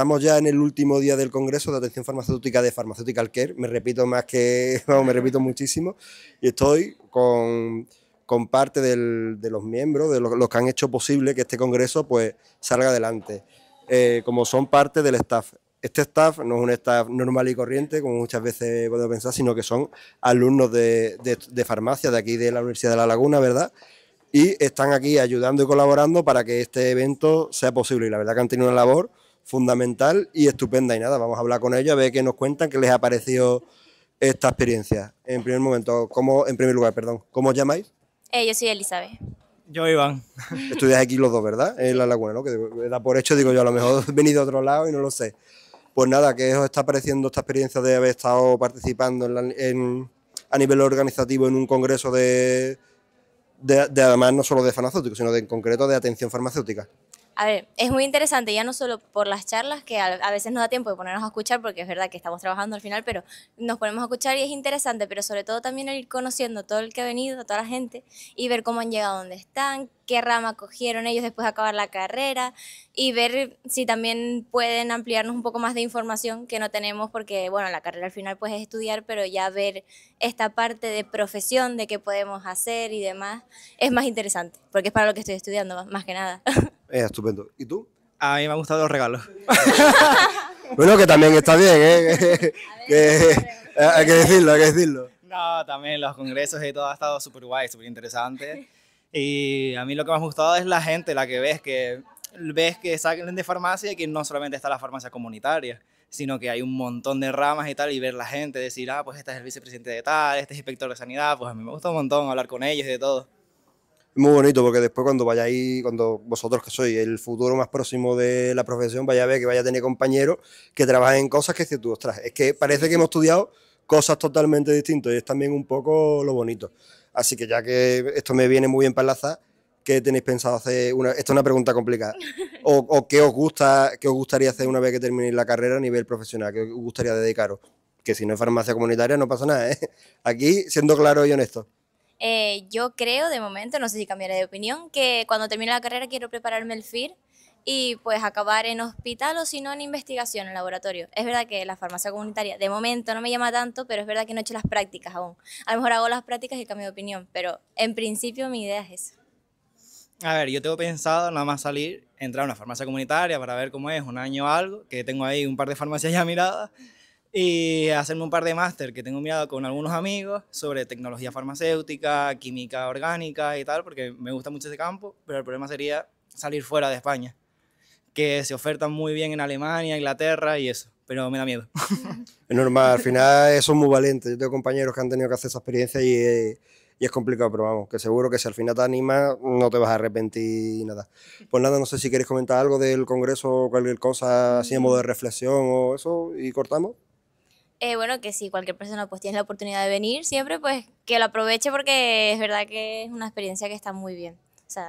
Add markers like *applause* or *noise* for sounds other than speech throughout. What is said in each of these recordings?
Estamos ya en el último día del Congreso de Atención Farmacéutica de Pharmaceutical Care. Me repito más que, *laughs* vamos me repito muchísimo. Y estoy con, con parte de los miembros, de los, que han hecho posible que este Congreso pues, salga adelante, eh, como son parte del staff. Este staff no es un staff normal y corriente, como muchas veces puedo pensar, sino que son alumnos de, de, de farmacia de aquí de la Universidad de La Laguna, ¿verdad? Y están aquí ayudando y colaborando para que este evento sea posible. Y la verdad que han tenido una labor fundamental y estupenda. Y nada, vamos a hablar con ellos a ver qué nos cuentan, qué les ha parecido esta experiencia. En primer momento, en primer lugar, perdón, ¿cómo os llamáis? Eh, yo soy Elizabeth. Yo, Iván. *laughs* Estudias aquí los dos, ¿verdad? En la laguna, ¿no? Que da por hecho, digo yo, a lo mejor he *laughs* venido de otro lado y no lo sé. Pues nada, ¿qué os está pareciendo esta experiencia de haber estado participando a nivel organizativo en un congreso de, de, además no solo de farmacéuticos, sino de, en concreto de atención farmacéutica? A ver, es muy interesante, ya no solo por las charlas, que a, veces nos da tiempo de ponernos a escuchar, porque es verdad que estamos trabajando al final, pero nos ponemos a escuchar y es interesante, pero sobre todo también el ir conociendo todo el que ha venido, toda la gente, y ver cómo han llegado a donde están, qué rama cogieron ellos después de acabar la carrera, y ver si también pueden ampliarnos un poco más de información que no tenemos, porque bueno, la carrera al final pues es estudiar, pero ya ver esta parte de profesión, de qué podemos hacer y demás, es más interesante, porque es para lo que estoy estudiando, más que nada. *laughs* estupendo. ¿Y tú? A mí me han gustado los regalos. *laughs* bueno, que también está bien, ¿eh? *laughs* ¿eh? hay que decirlo, hay que decirlo. No, también los congresos y todo ha estado súper guay, súper interesante. Y a mí lo que más me ha gustado es la gente, la que ves que ves que salen de farmacia y que no solamente está la farmacia comunitaria, sino que hay un montón de ramas y tal, y ver la gente decir, ah, pues este es el vicepresidente de tal, este es inspector de sanidad, pues a mí me gusta un montón hablar con ellos y de todo muy bonito porque después cuando vayáis, cuando vosotros que sois el futuro más próximo de la profesión, vaya a ver que vaya a tener compañeros que trabajen en cosas que dices tú, ostras, es que parece que hemos estudiado cosas totalmente distintas y es también un poco lo bonito. Así que ya que esto me viene muy bien para enlazar, ¿qué tenéis pensado hacer? Una, esta es una pregunta complicada. *laughs* O, qué os gusta, qué os gustaría hacer una vez que terminéis la carrera a nivel profesional? ¿Qué os gustaría dedicaros? Que si no es farmacia comunitaria no pasa nada, ¿eh? Aquí, siendo claro y honesto. Eh, yo creo de momento, no sé si cambiaré de opinión, que cuando termine la carrera quiero prepararme el FIR y pues acabar en hospital o si no en investigación, en laboratorio. Es verdad que la farmacia comunitaria de momento no me llama tanto, pero es verdad que no he hecho las prácticas aún. A lo mejor hago las prácticas y cambio de opinión, pero en principio mi idea es eso. A ver, yo tengo pensado nada más salir, entrar a una farmacia comunitaria para ver cómo es, un año o algo, que tengo ahí un par de farmacias ya miradas y hacerme un par de máster que tengo mirado con algunos amigos sobre tecnología farmacéutica, química orgánica y tal, porque me gusta mucho ese campo, pero el problema sería salir fuera de España, que se ofertan muy bien en Alemania, Inglaterra y eso, pero me da miedo. Es normal, al final eso es muy valiente, yo tengo compañeros que han tenido que hacer esa experiencia y... y es complicado, pero vamos, que seguro que si al final te animas no te vas a arrepentir nada. Pues nada, no sé si quieres comentar algo del Congreso o cualquier cosa así en modo de mm. reflexión o eso y cortamos. Eh, bueno, que si cualquier persona pues tiene la oportunidad de venir siempre, pues que lo aproveche porque es verdad que es una experiencia que está muy bien.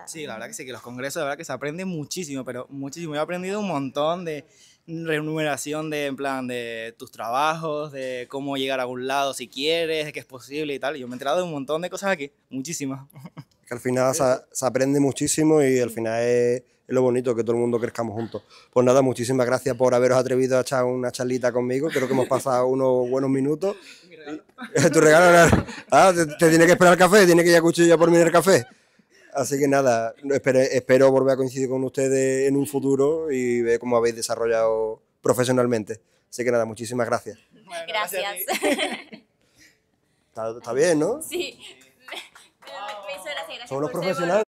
sí, la verdad que sí, que los congresos, la verdad que se aprende muchísimo, pero muchísimo. Yo he aprendido un montón de remuneración de, plan, de tus trabajos, de cómo llegar a un lado si quieres, de que es posible y tal. Yo me he enterado de un montón de cosas aquí, muchísimas. *laughs* que al final se, aprende muchísimo y al final es, lo bonito que todo el mundo crezcamos juntos. Pues nada, muchísimas gracias por haberos atrevido a echar una charlita conmigo. Creo que hemos pasado unos buenos minutos. *laughs* Eh, tu regalo. Ah, te, tiene que esperar el café, tiene que ir a cuchilla por mí el café. Así que nada, espero, volver a coincidir con ustedes en un futuro y ver cómo habéis desarrollado profesionalmente. Así que nada, muchísimas gracias. gracias. está, está bien, ¿no? Sí. Son los profesionales.